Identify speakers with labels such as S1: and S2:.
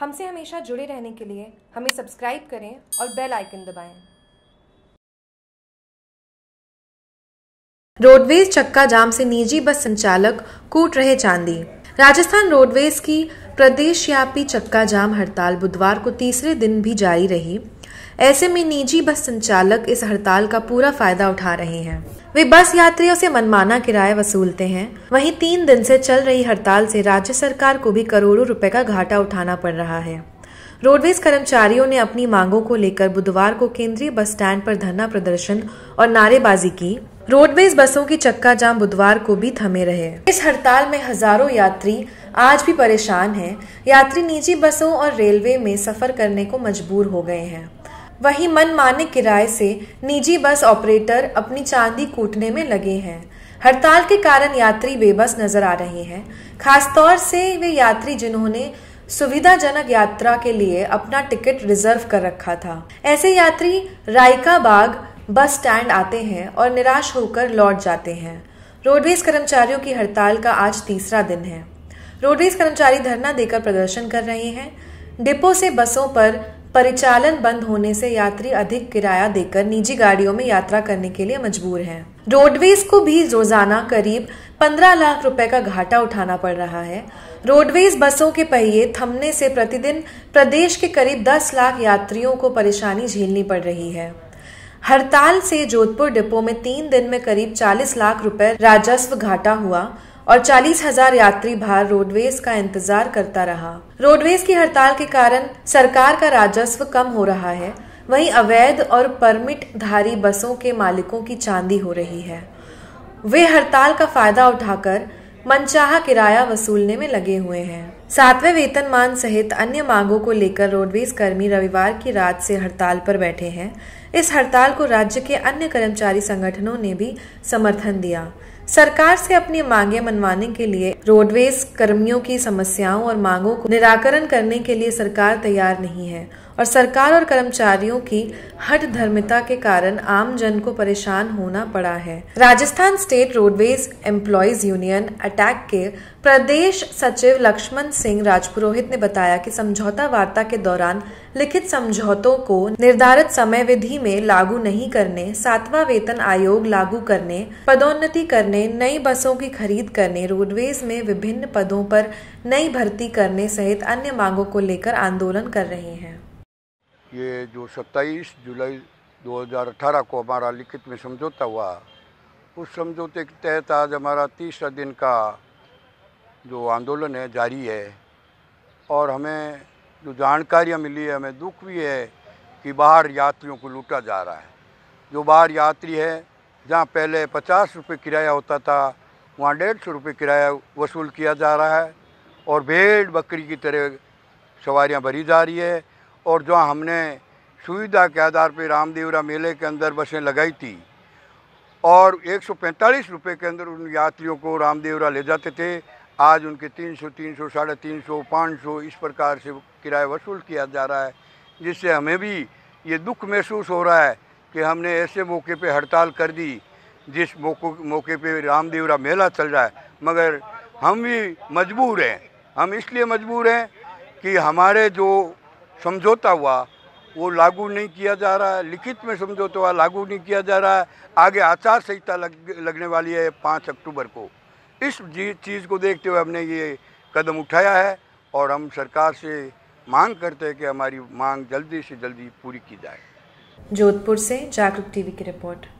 S1: हमसे हमेशा जुड़े रहने के लिए हमें सब्सक्राइब करें और बेल आइकन दबाएं। रोडवेज चक्का जाम से निजी बस संचालक कूट रहे चांदी राजस्थान रोडवेज की प्रदेशव्यापी चक्का जाम हड़ताल बुधवार को तीसरे दिन भी जारी रही ऐसे में निजी बस संचालक इस हड़ताल का पूरा फायदा उठा रहे हैं वे बस यात्रियों से मनमाना किराया वसूलते हैं वहीं तीन दिन से चल रही हड़ताल से राज्य सरकार को भी करोड़ों रुपए का घाटा उठाना पड़ रहा है रोडवेज कर्मचारियों ने अपनी मांगों को लेकर बुधवार को केंद्रीय बस स्टैंड पर धरना प्रदर्शन और नारेबाजी की रोडवेज बसों की चक्का जाम बुधवार को भी थमे रहे इस हड़ताल में हजारों यात्री आज भी परेशान हैं। यात्री निजी बसों और रेलवे में सफर करने को मजबूर हो गए हैं वहीं मनमाने किराए से निजी बस ऑपरेटर अपनी चांदी कूटने में लगे हैं हड़ताल के कारण यात्री बेबस नजर आ रहे हैं खासतौर से वे यात्री जिन्होंने सुविधाजनक यात्रा के लिए अपना टिकट रिजर्व कर रखा था ऐसे यात्री रायका बाग बस स्टैंड आते हैं और निराश होकर लौट जाते हैं रोडवेज कर्मचारियों की हड़ताल का आज तीसरा दिन है रोडवेज कर्मचारी धरना देकर प्रदर्शन कर रहे हैं डिपो से बसों पर परिचालन बंद होने से यात्री अधिक किराया देकर निजी गाड़ियों में यात्रा करने के लिए मजबूर हैं। रोडवेज को भी रोजाना करीब पंद्रह लाख रुपए का घाटा उठाना पड़ रहा है रोडवेज बसों के पहिए थमने से प्रतिदिन प्रदेश के करीब दस लाख यात्रियों को परेशानी झेलनी पड़ रही है हड़ताल से जोधपुर डिपो में तीन दिन में करीब चालीस लाख रुपए राजस्व घाटा हुआ और चालीस हजार यात्री भार रोडवेज का इंतजार करता रहा रोडवेज की हड़ताल के कारण सरकार का राजस्व कम हो रहा है वहीं अवैध और परमिट धारी बसों के मालिकों की चांदी हो रही है वे हड़ताल का फायदा उठाकर मनचाहा किराया वसूलने में लगे हुए हैं सातवें वेतनमान सहित अन्य मांगों को लेकर रोडवेज कर्मी रविवार की रात से हड़ताल पर बैठे हैं इस हड़ताल को राज्य के अन्य कर्मचारी संगठनों ने भी समर्थन दिया सरकार से अपनी मांगे मनवाने के लिए रोडवेज कर्मियों की समस्याओं और मांगों को निराकरण करने के लिए सरकार तैयार नहीं है और सरकार और कर्मचारियों की हट धर्मिता के कारण आम जन को परेशान होना पड़ा है Rajasthan state roadways employees union AITUC के प्रदेश सचिव लक्ष्मण सिंह राजपुरोहित ने बताया कि समझौता वार्ता के दौरान लिखित समझौतों को निर्धारित समय विधि में लागू नहीं करने सातवा वेतन आयोग लागू करने पदोन्नति करने नई बसों की खरीद करने रोडवेज में विभिन्न पदों पर नई भर्ती करने सहित अन्य मांगों को लेकर आंदोलन कर रहे हैं
S2: ये जो 27 जुलाई 2018 को हमारा लिखित में समझौता हुआ उस समझौते के तहत आज हमारा तीसरा दिन का जो आंदोलन है जारी है और हमें जो जानकारियाँ मिली है हमें दुख भी है कि बाहर यात्रियों को लूटा जा रहा है जो बाहर यात्री है जहाँ पहले पचास रुपये किराया होता था वहाँ डेढ़ सौ रुपये किराया वसूल किया जा रहा है और भेड़ बकरी की तरह सवारियाँ भरी जा रही है और जो हमने सुविधा के आधार पर रामदेवरा मेले के अंदर बसें लगाई थी और एक सौ के अंदर उन यात्रियों को रामदेवरा ले जाते थे आज उनके 300, 300, साढ़े तीन सौ इस प्रकार से किराया वसूल किया जा रहा है जिससे हमें भी ये दुख महसूस हो रहा है कि हमने ऐसे मौके पे हड़ताल कर दी जिस मौके मौके पे रामदेवरा मेला चल रहा है मगर हम भी मजबूर हैं हम इसलिए मजबूर हैं कि हमारे जो समझौता हुआ वो लागू नहीं किया जा रहा है लिखित में समझौता हुआ लागू नहीं किया जा रहा है आगे आचार संहिता लग लगने वाली है पाँच अक्टूबर को इस चीज़ को देखते हुए हमने ये कदम उठाया है और हम सरकार से मांग करते हैं कि हमारी मांग जल्दी से जल्दी पूरी की जाए
S1: जोधपुर से जागरूक टीवी की रिपोर्ट